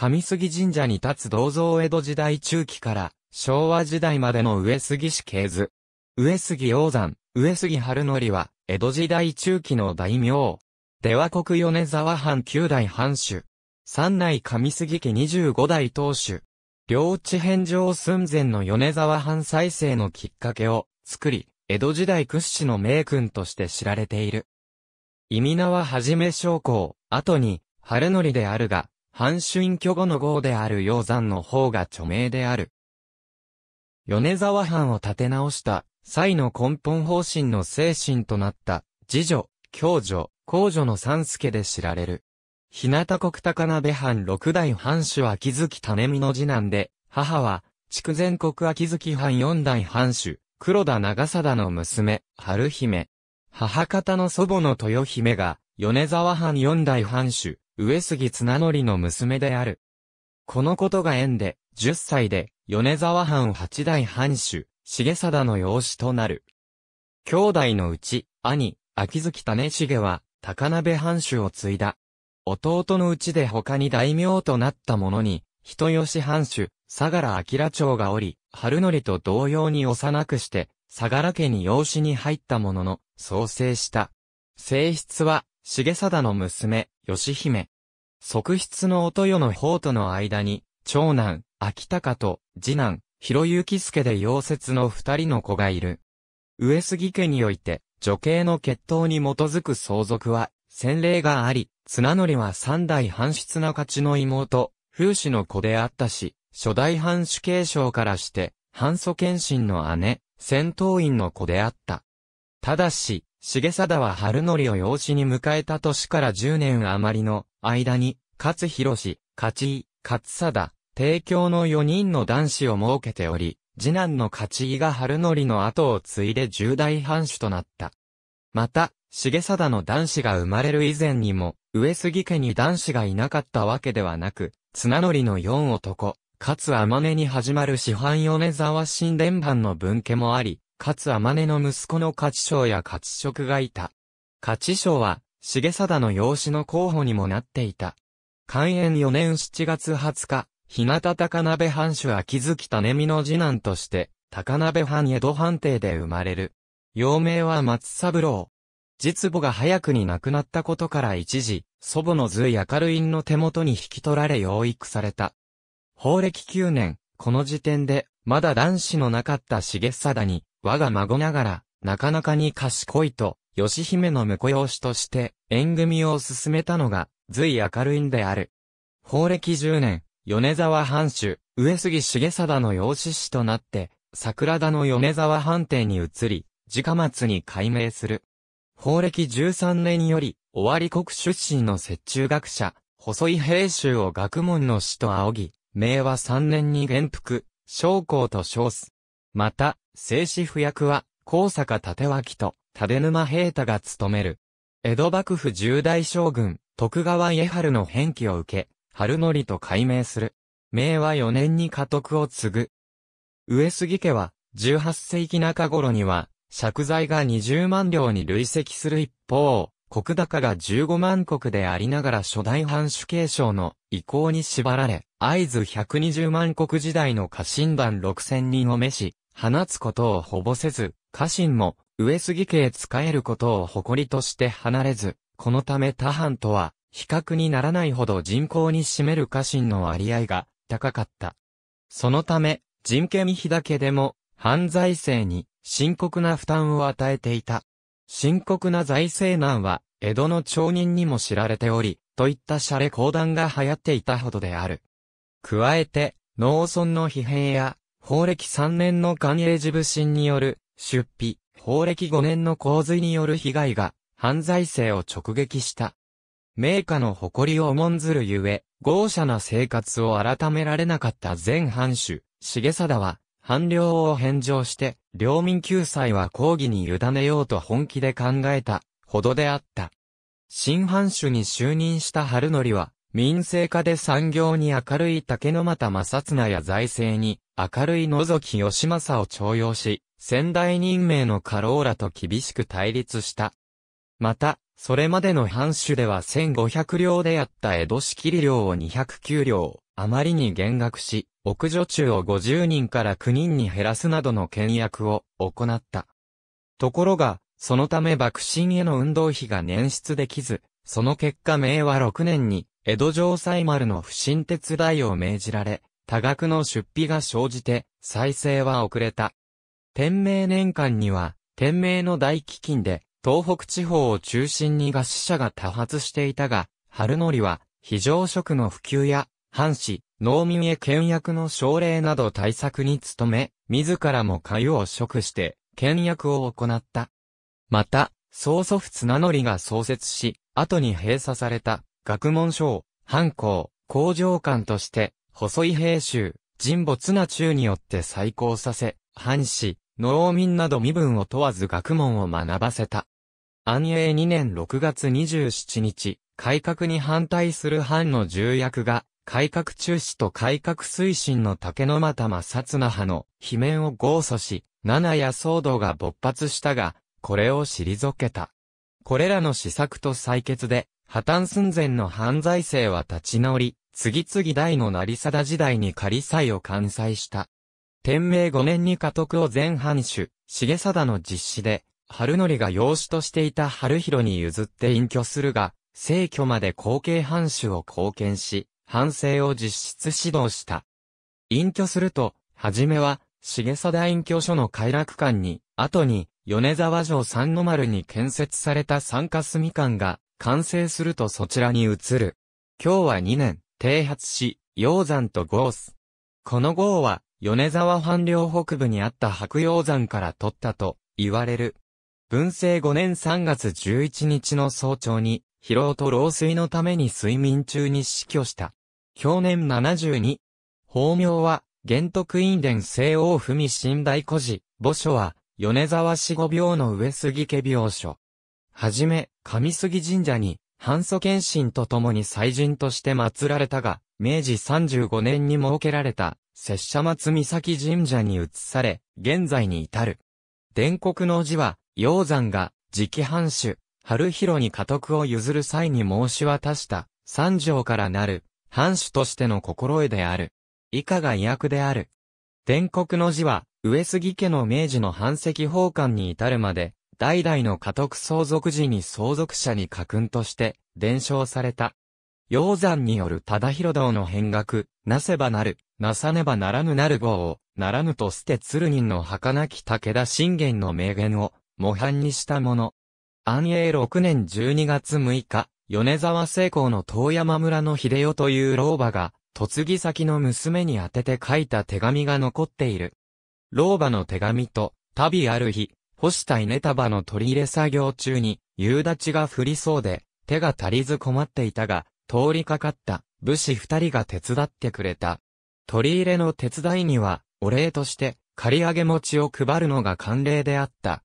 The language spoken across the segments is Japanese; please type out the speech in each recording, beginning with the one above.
上杉神社に立つ銅像江戸時代中期から昭和時代までの上杉氏系図。上杉鷹山、上杉春則は江戸時代中期の大名。出羽国米沢藩九代藩主。三内上杉家十五代当主。領地返上寸前の米沢藩再生のきっかけを作り、江戸時代屈指の名君として知られている。意味名ははじめ将校、後に、春則であるが、藩朱隠居後の号である鷹山の方が著名である。米沢藩を立て直した、際の根本方針の精神となった、次女、共女、公女の三助で知られる。日向国高鍋藩六代藩主秋月種美の次男で、母は、筑前国秋月藩四代藩主、黒田長貞の娘、春姫。母方の祖母の豊姫が、米沢藩四代藩主、上杉綱則の娘である。このことが縁で、10歳で、米沢藩八代藩主、重貞の養子となる。兄弟のうち、兄、秋月種重は、高鍋藩主を継いだ。弟のうちで他に大名となった者に、人吉藩主、相良明長がおり、春則と同様に幼くして、相良家に養子に入った者の創生した。性質は、重貞の娘、吉姫。側室の音世の方との間に、長男、秋高と、次男、広幸助で溶接の二人の子がいる。上杉家において、女系の血統に基づく相続は、先例があり、綱則は三代半室な勝ちの妹、風氏の子であったし、初代藩主継承からして、藩祖謙信の姉、戦闘員の子であった。ただし、重貞は春りを養子に迎えた年から10年余りの間に、勝弘、勝井、勝貞、帝京の4人の男子を設けており、次男の勝井が春りの後を継いで重大藩主となった。また、重貞の男子が生まれる以前にも、上杉家に男子がいなかったわけではなく、綱りの4男、勝天音に始まる師範米沢新伝版の分家もあり、勝天音の息子の勝章や勝職がいた。勝章は、重貞の養子の候補にもなっていた。寛延4年7月20日、日向高鍋藩主秋月種美の次男として、高鍋藩江戸藩邸で生まれる。幼名は松三郎。実母が早くに亡くなったことから一時、祖母の随明る院の手元に引き取られ養育された。法暦9年、この時点で、まだ男子のなかった重貞に、我が孫ながら、なかなかに賢いと、吉姫の婿養子として、縁組を進めたのが、随明るいんである。法暦10年、米沢藩主、上杉重貞の養子師となって、桜田の米沢藩邸に移り、直松に改名する。法暦13年より、尾張国出身の雪中学者、細井平州を学問の師と仰ぎ、明和3年に元服、将校と称す。また、正史不役は、高坂立脇と、立沼平太が務める。江戸幕府十大将軍、徳川家春の返記を受け、春則と改名する。明和4年に家督を継ぐ。上杉家は、18世紀中頃には、借財が20万両に累積する一方、国高が15万国でありながら初代藩主継承の意向に縛られ、合図120万国時代の家臣団6000人を召し、放つことをほぼせず、家臣も、上杉家へ仕えることを誇りとして離れず、このため他藩とは、比較にならないほど人口に占める家臣の割合が高かった。そのため、人権費だけでも、犯罪性に深刻な負担を与えていた。深刻な財政難は、江戸の町人にも知られており、といった洒落講談が流行っていたほどである。加えて、農村の疲弊や法暦3年の関永寺部神による出費、法暦5年の洪水による被害が犯罪性を直撃した。名家の誇りを重んずるゆえ、豪奢な生活を改められなかった前藩主、重貞は、藩領を返上して、領民救済は抗議に委ねようと本気で考えた、ほどであった。新藩主に就任した春則は、民生化で産業に明るい竹の又正綱や財政に明るい野崎義政を徴用し、先代任命のカローラと厳しく対立した。また、それまでの藩主では1500両であった江戸仕切り量を209両、あまりに減額し、奥女中を50人から9人に減らすなどの倹約を行った。ところが、そのため幕臣への運動費が捻出できず、その結果明和6年に江戸城西丸の不審手伝いを命じられ、多額の出費が生じて、再生は遅れた。天明年間には、天明の大飢饉で、東北地方を中心に餓死者が多発していたが、春則は、非常食の普及や、藩士、農民へ倹約の奨励など対策に努め、自らも粥を食して、倹約を行った。また、曽祖父綱則が創設し、後に閉鎖された学問省、藩校、工場官として、細井平州、神没な中によって再興させ、藩士、農民など身分を問わず学問を学ばせた。安永2年6月27日、改革に反対する藩の重役が、改革中止と改革推進の竹の又正綱派の罷免を合訴し、七夜騒動が勃発したが、これを退けた。これらの施策と採決で、破綻寸前の犯罪生は立ち直り、次々代の成貞時代に仮祭を完済した。天明5年に家督を全藩主、重貞の実施で、春則が養子としていた春広に譲って隠居するが、聖居まで後継藩主を貢献し、藩政を実質指導した。隠居すると、はじめは、重貞隠居所の快楽館に、後に、米沢城三の丸に建設された三霞住館が、完成するとそちらに移る。今日は2年、停発し、鷹山と号す。この号は、米沢藩領北部にあった白鷹山から取ったと、言われる。文政5年3月11日の早朝に、疲労と老衰のために睡眠中に死去した。去年72。法名は、玄徳院伝西王文新大古事。墓所は、米沢死後病の上杉家病所。はじめ、上杉神社に、半祖謙信と共に祭神として祀られたが、明治35年に設けられた、拙者松岬神社に移され、現在に至る。伝国の字は、鷹山が、直藩主、春広に家督を譲る際に申し渡した、三条からなる、藩主としての心得である。以下が意訳である。伝国の字は、上杉家の明治の藩籍奉還に至るまで、代々の家督相続時に相続者に家訓として伝承された。鷹山による忠広道の変額、なせばなる、なさねばならぬなる号を、ならぬと捨て鶴人の儚き武田信玄の名言を、模範にしたもの。安永6年12月6日、米沢聖光の遠山村の秀夫という老婆が、嫁ぎ先の娘に宛てて書いた手紙が残っている。老婆の手紙と、旅ある日、干した稲束の取り入れ作業中に、夕立が降りそうで、手が足りず困っていたが、通りかかった武士二人が手伝ってくれた。取り入れの手伝いには、お礼として、刈り上げ餅を配るのが慣例であった。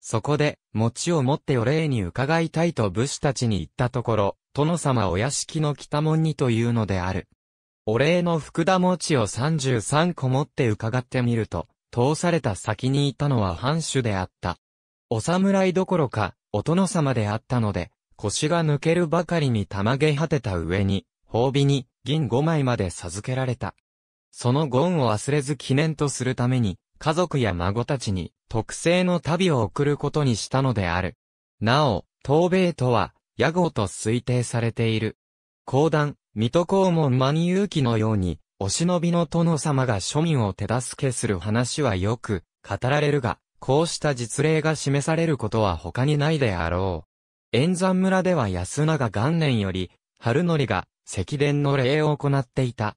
そこで、餅を持ってお礼に伺いたいと武士たちに言ったところ、殿様お屋敷の北門にというのである。お礼の福田餅を33個持って伺ってみると、通された先にいたのは藩主であった。お侍どころか、お殿様であったので、腰が抜けるばかりに玉げ果てた上に、褒美に銀5枚まで授けられた。そのンを忘れず記念とするために、家族や孫たちに特製の旅を送ることにしたのである。なお、東米とは、屋号と推定されている。講談、水戸黄門万有記のように、お忍びの殿様が庶民を手助けする話はよく語られるが、こうした実例が示されることは他にないであろう。円山村では安永元年より、春則が石殿の礼を行っていた。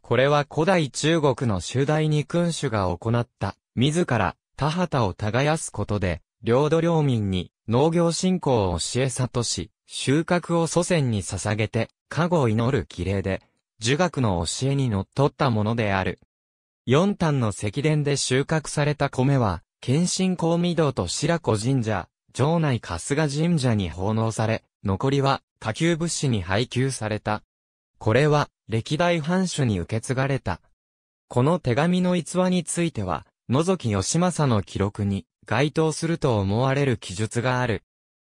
これは古代中国の集大に君主が行った、自ら田畑を耕すことで、領土領民に農業振興を教え里し、収穫を祖先に捧げて、加護を祈る儀礼で、儒学の教えにのっとったものである。四端の石殿で収穫された米は、謙信公御堂と白子神社、城内春日神社に奉納され、残りは下級物資に配給された。これは歴代藩主に受け継がれた。この手紙の逸話については、野崎義政の記録に該当すると思われる記述がある。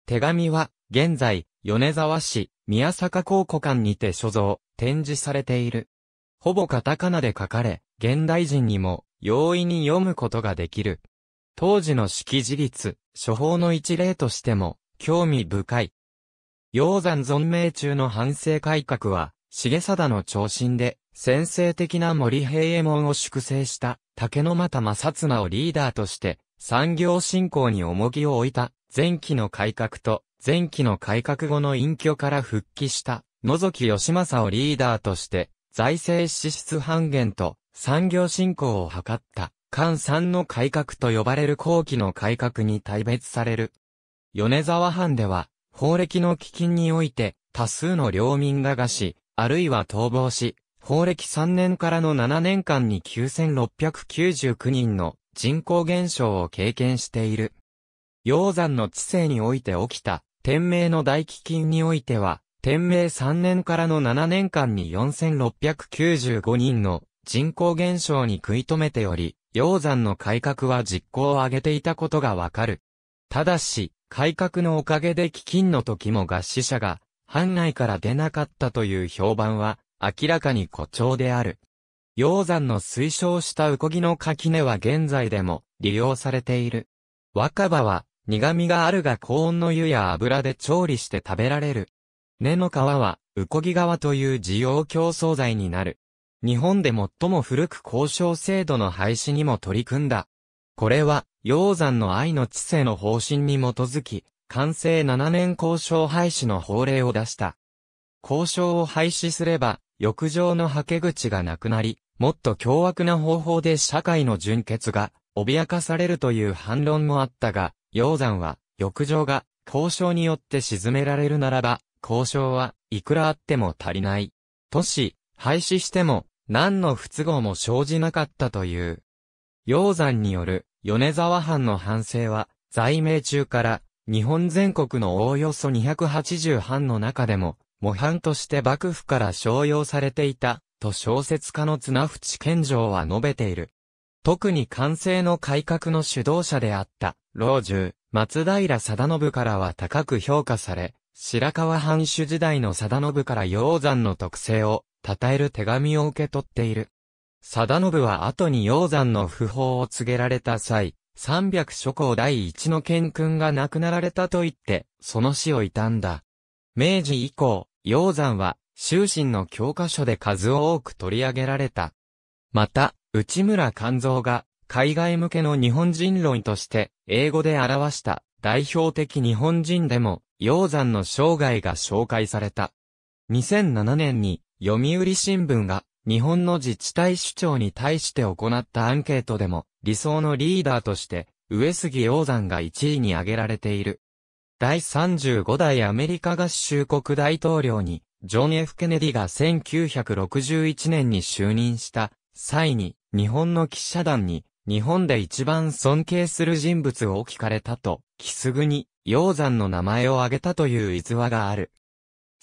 手紙は、現在、米沢市、宮坂高古館にて所蔵、展示されている。ほぼカタカナで書かれ、現代人にも容易に読むことができる。当時の識字率、処方の一例としても、興味深い。鷹山存命中の反省改革は、重貞の長身で、先制的な森平右衛門を粛清した、竹の又正綱をリーダーとして、産業振興に重きを置いた、前期の改革と、前期の改革後の隠居から復帰した、野崎義正をリーダーとして、財政支出半減と産業振興を図った、関三の改革と呼ばれる後期の改革に大別される。米沢藩では、法暦の基金において、多数の領民が餓死、あるいは逃亡し、法暦3年からの7年間に9699人の人口減少を経験している。鷹山の治世において起きた、天明の大基金においては、天明3年からの7年間に4695人の人口減少に食い止めており、鷹山の改革は実行を上げていたことがわかる。ただし、改革のおかげで飢饉の時も合死者が、藩内から出なかったという評判は、明らかに誇張である。鷹山の推奨したウコギの垣根は現在でも利用されている。若葉は苦味があるが高温の湯や油で調理して食べられる。根の皮は、ウコギ皮という需要競争材になる。日本で最も古く交渉制度の廃止にも取り組んだ。これは、鷹山の愛の知性の方針に基づき、完成7年交渉廃止の法令を出した。交渉を廃止すれば、浴場の吐け口がなくなり、もっと凶悪な方法で社会の純潔が、脅かされるという反論もあったが、鷹山は、浴場が、交渉によって沈められるならば、交渉はいくらあっても足りない。都市、廃止しても、何の不都合も生じなかったという。鷹山による、米沢藩の反省は、在名中から、日本全国のおおよそ280藩の中でも、模範として幕府から商用されていた、と小説家の綱淵健城は述べている。特に完成の改革の主導者であった、老中、松平定信からは高く評価され、白川藩主時代の貞信から鷹山の特性を称える手紙を受け取っている。貞信は後に鷹山の訃報を告げられた際、三百諸侯第一の剣君が亡くなられたと言って、その死を悼んだ。明治以降、鷹山は、終身の教科書で数多く取り上げられた。また、内村勘蔵が、海外向けの日本人論として、英語で表した、代表的日本人でも、鷹山の生涯が紹介された。2007年に、読売新聞が、日本の自治体首長に対して行ったアンケートでも、理想のリーダーとして、上杉鷹山が1位に挙げられている。第35代アメリカ合衆国大統領に、ジョン・ F・ ケネディが1961年に就任した際に、日本の記者団に日本で一番尊敬する人物を聞かれたと、キスグに、鷹山の名前を挙げたという逸話がある。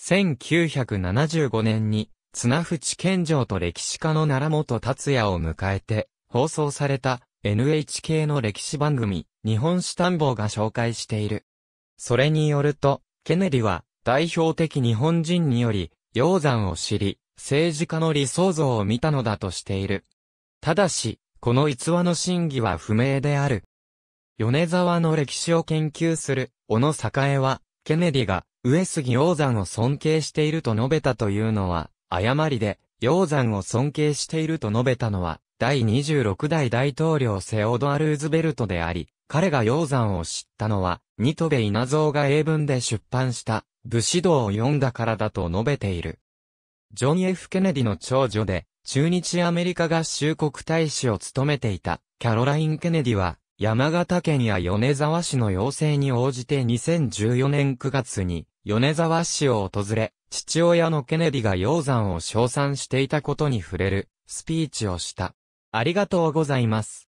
1975年に、綱淵健城と歴史家の奈良本達也を迎えて、放送された NHK の歴史番組、日本史探訪が紹介している。それによると、ケネディは代表的日本人により、鷹山を知り、政治家の理想像を見たのだとしている。ただし、この逸話の真偽は不明である。米沢の歴史を研究する、小野栄は、ケネディが、上杉鷹山を尊敬していると述べたというのは、誤りで、鷹山を尊敬していると述べたのは、第26代大統領セオドア・ルーズベルトであり、彼が鷹山を知ったのは、ニトベ稲造が英文で出版した、武士道を読んだからだと述べている。ジョン・ F・ ケネディの長女で、中日アメリカ合衆国大使を務めていたキャロライン・ケネディは、山形県や米沢市の要請に応じて2014年9月に米沢市を訪れ、父親のケネディが鷹山を称賛していたことに触れるスピーチをした。ありがとうございます。